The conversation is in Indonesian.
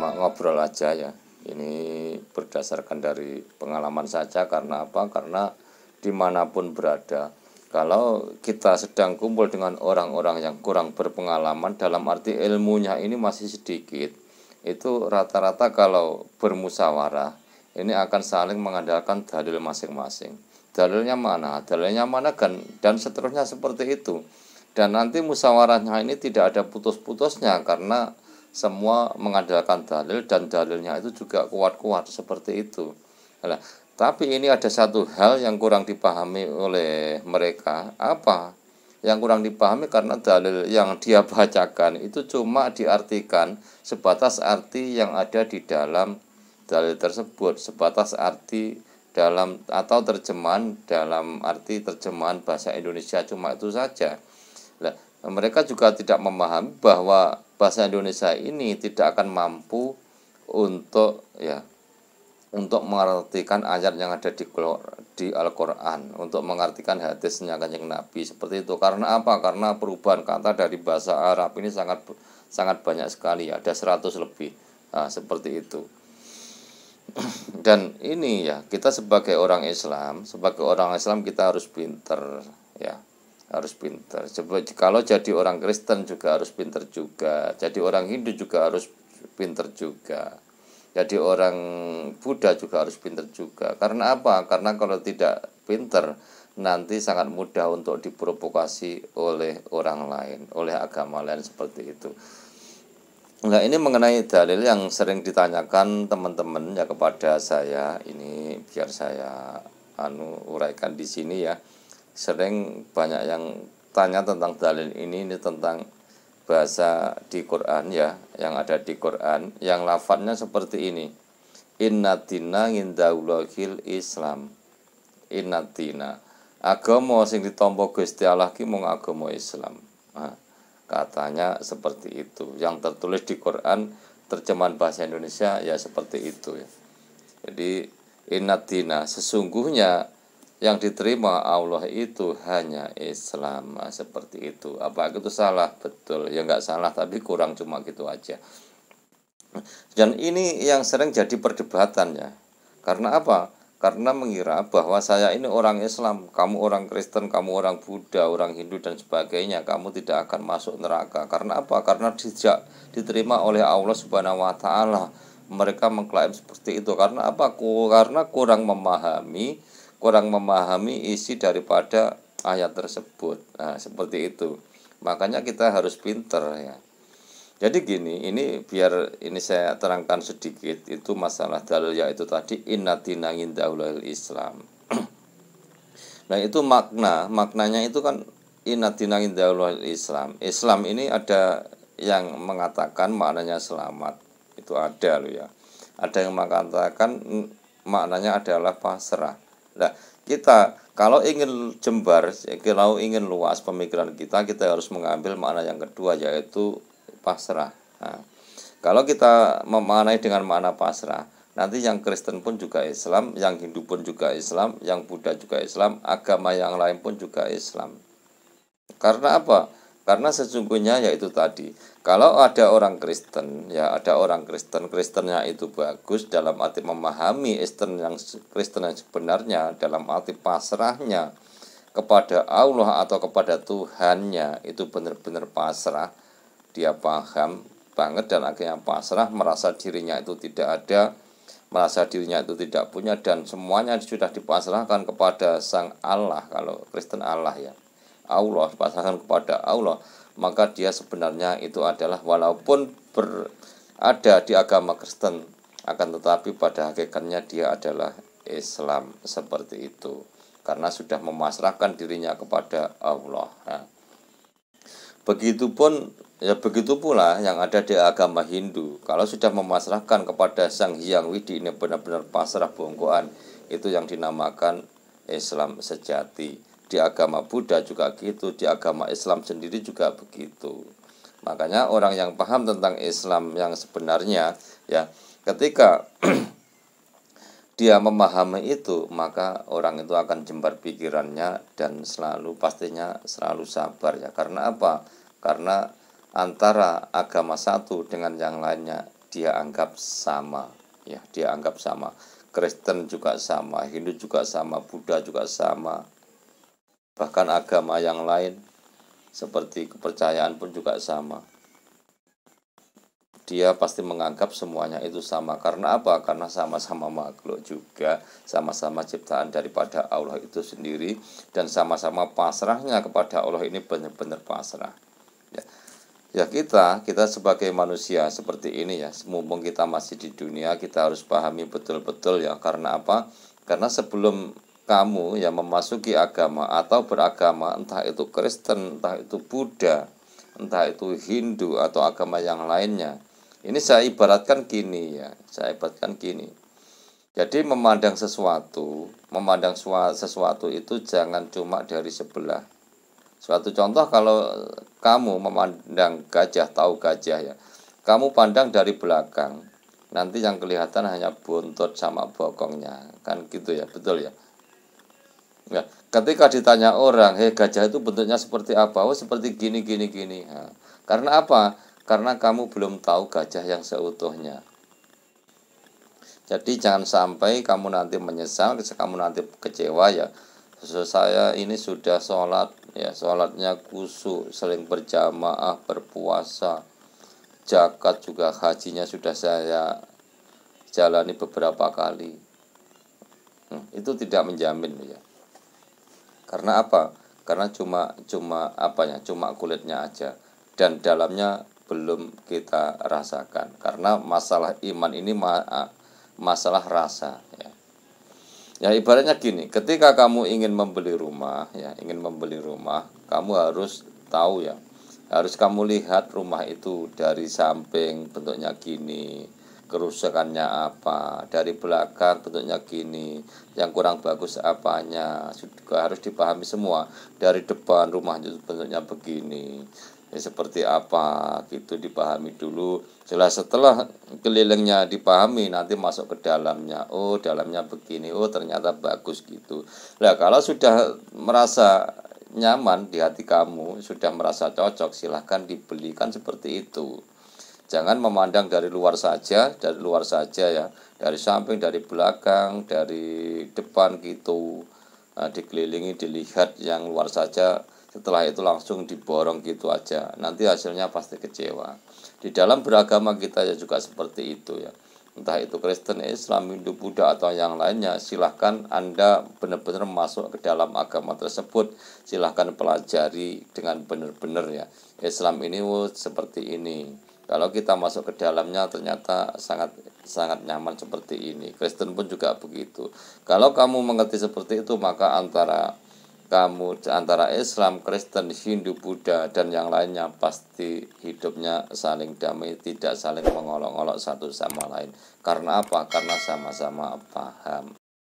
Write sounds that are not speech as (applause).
cuma ngobrol aja ya ini berdasarkan dari pengalaman saja karena apa karena dimanapun berada kalau kita sedang kumpul dengan orang-orang yang kurang berpengalaman dalam arti ilmunya ini masih sedikit itu rata-rata kalau bermusyawarah ini akan saling mengandalkan dalil masing-masing dalilnya mana dalilnya mana kan dan seterusnya seperti itu dan nanti musyawarahnya ini tidak ada putus-putusnya karena semua mengandalkan dalil dan dalilnya itu juga kuat-kuat seperti itu. Nah, tapi ini ada satu hal yang kurang dipahami oleh mereka. Apa? Yang kurang dipahami karena dalil yang dia (laughs) bacakan itu cuma diartikan sebatas arti yang ada di dalam dalil tersebut, sebatas arti dalam atau terjemahan dalam arti terjemahan bahasa Indonesia cuma itu saja. Nah, mereka juga tidak memahami bahwa bahasa Indonesia ini tidak akan mampu untuk ya untuk mengartikan ayat yang ada di di Al-Qur'an, untuk mengartikan hadisnya kanjeng Nabi seperti itu. Karena apa? Karena perubahan kata dari bahasa Arab ini sangat sangat banyak sekali, ada 100 lebih. Nah, seperti itu. (clears throat) Dan ini ya, kita sebagai orang Islam, sebagai orang Islam kita harus pinter ya harus pintar. kalau jadi orang Kristen juga harus pintar juga. Jadi orang Hindu juga harus pintar juga. Jadi orang Buddha juga harus pintar juga. Karena apa? Karena kalau tidak pintar nanti sangat mudah untuk diprovokasi oleh orang lain, oleh agama lain seperti itu. Nah ini mengenai dalil yang sering ditanyakan teman-teman ya kepada saya ini biar saya anu uraikan di sini ya sering banyak yang tanya tentang dalil ini ini tentang bahasa di Quran ya yang ada di Quran yang lafadznya seperti ini inna dina indaulahil islam inna dina agama sing ditompo Gusti Allah ki mung agama Islam nah, katanya seperti itu yang tertulis di Quran terjemahan bahasa Indonesia ya seperti itu ya jadi inna dina sesungguhnya yang diterima Allah itu hanya Islam ah, seperti itu. Apa itu salah? Betul. Ya nggak salah tapi kurang cuma gitu aja. Dan ini yang sering jadi perdebatan ya. Karena apa? Karena mengira bahwa saya ini orang Islam, kamu orang Kristen, kamu orang Buddha, orang Hindu dan sebagainya, kamu tidak akan masuk neraka. Karena apa? Karena tidak diterima oleh Allah Subhanahu wa taala mereka mengklaim seperti itu karena apa? Karena kurang memahami kurang memahami isi daripada ayat tersebut. Nah, seperti itu. Makanya kita harus pinter ya. Jadi gini, ini biar ini saya terangkan sedikit itu masalah dalil yaitu tadi innatina indahulil Islam. (clears throat) nah, itu makna, maknanya itu kan innatina indahulil Islam. Islam ini ada yang mengatakan maknanya selamat. Itu ada loh ya. Ada yang mengatakan maknanya adalah pasrah Nah, kita kalau ingin jembar, kalau ingin luas pemikiran kita, kita harus mengambil makna yang kedua yaitu pasrah. Nah, kalau kita memaknai dengan makna pasrah, nanti yang Kristen pun juga Islam, yang Hindu pun juga Islam, yang Buddha juga Islam, agama yang lain pun juga Islam. Karena apa? Karena sesungguhnya yaitu tadi, kalau ada orang Kristen, ya ada orang Kristen, Kristennya itu bagus dalam arti memahami Kristen yang Kristen yang sebenarnya, dalam arti pasrahnya kepada Allah atau kepada Tuhannya itu benar-benar pasrah, dia paham banget dan akhirnya pasrah merasa dirinya itu tidak ada merasa dirinya itu tidak punya dan semuanya sudah dipasrahkan kepada sang Allah kalau Kristen Allah ya Allah pasangan kepada Allah maka dia sebenarnya itu adalah walaupun berada di agama Kristen akan tetapi pada hakikatnya dia adalah Islam seperti itu karena sudah memasrahkan dirinya kepada Allah. Nah, begitupun ya begitu pula yang ada di agama Hindu. Kalau sudah memasrahkan kepada Sang Hyang Widi ini benar-benar pasrah bongkoan, itu yang dinamakan Islam sejati. Di agama Buddha juga gitu, di agama Islam sendiri juga begitu. Makanya orang yang paham tentang Islam yang sebenarnya ya ketika (clears throat) dia memahami itu maka orang itu akan jembar pikirannya dan selalu pastinya selalu sabar ya karena apa karena antara agama satu dengan yang lainnya dia anggap sama ya dia anggap sama Kristen juga sama Hindu juga sama Buddha juga sama bahkan agama yang lain seperti kepercayaan pun juga sama dia pasti menganggap semuanya itu sama karena apa karena sama-sama makhluk juga sama-sama ciptaan daripada Allah itu sendiri dan sama-sama pasrahnya kepada Allah ini benar-benar pasrah ya. ya kita kita sebagai manusia seperti ini ya mumpung kita masih di dunia kita harus pahami betul-betul ya karena apa karena sebelum kamu yang memasuki agama atau beragama entah itu Kristen, entah itu Buddha, entah itu Hindu atau agama yang lainnya. Ini saya ibaratkan gini ya, saya ibaratkan gini. Jadi memandang sesuatu, memandang sesuatu itu jangan cuma dari sebelah. Suatu contoh kalau kamu memandang gajah tahu gajah ya. Kamu pandang dari belakang, nanti yang kelihatan hanya buntut sama bokongnya kan gitu ya betul ya Ya, ketika ditanya orang, hei gajah itu bentuknya seperti apa? Oh seperti gini gini gini. Nah, karena apa? Karena kamu belum tahu gajah yang seutuhnya. Jadi jangan sampai kamu nanti menyesal, kamu nanti kecewa ya. Saya ini sudah sholat, ya sholatnya kusuk, sering berjamaah, berpuasa, zakat juga hajinya sudah saya jalani beberapa kali. Hmm, itu tidak menjamin ya. Karena apa? Karena cuma cuma apanya? Cuma kulitnya aja dan dalamnya belum kita rasakan. Karena masalah iman ini ma masalah rasa ya. Ya ibaratnya gini, ketika kamu ingin membeli rumah ya, ingin membeli rumah, kamu harus tahu ya. Harus kamu lihat rumah itu dari samping bentuknya gini, kerusakannya apa dari belakang bentuknya gini yang kurang bagus apanya juga harus dipahami semua dari depan rumahnya bentuknya begini ya seperti apa gitu dipahami dulu jelas setelah kelilingnya dipahami nanti masuk ke dalamnya oh dalamnya begini oh ternyata bagus gitu lah kalau sudah merasa nyaman di hati kamu sudah merasa cocok silahkan dibelikan seperti itu Jangan memandang dari luar saja, dari luar saja ya, dari samping, dari belakang, dari depan gitu, nah, dikelilingi, dilihat yang luar saja. Setelah itu langsung diborong gitu aja. Nanti hasilnya pasti kecewa. Di dalam beragama kita ya juga seperti itu ya. Entah itu Kristen, Islam, Hindu, Buddha atau yang lainnya, silahkan Anda benar-benar masuk ke dalam agama tersebut. Silahkan pelajari dengan benar-benar ya. Islam ini oh, seperti ini. Kalau kita masuk ke dalamnya ternyata sangat sangat nyaman seperti ini. Kristen pun juga begitu. Kalau kamu mengerti seperti itu maka antara kamu antara Islam, Kristen, Hindu, Buddha dan yang lainnya pasti hidupnya saling damai, tidak saling mengolok-olok satu sama lain. Karena apa? Karena sama-sama paham.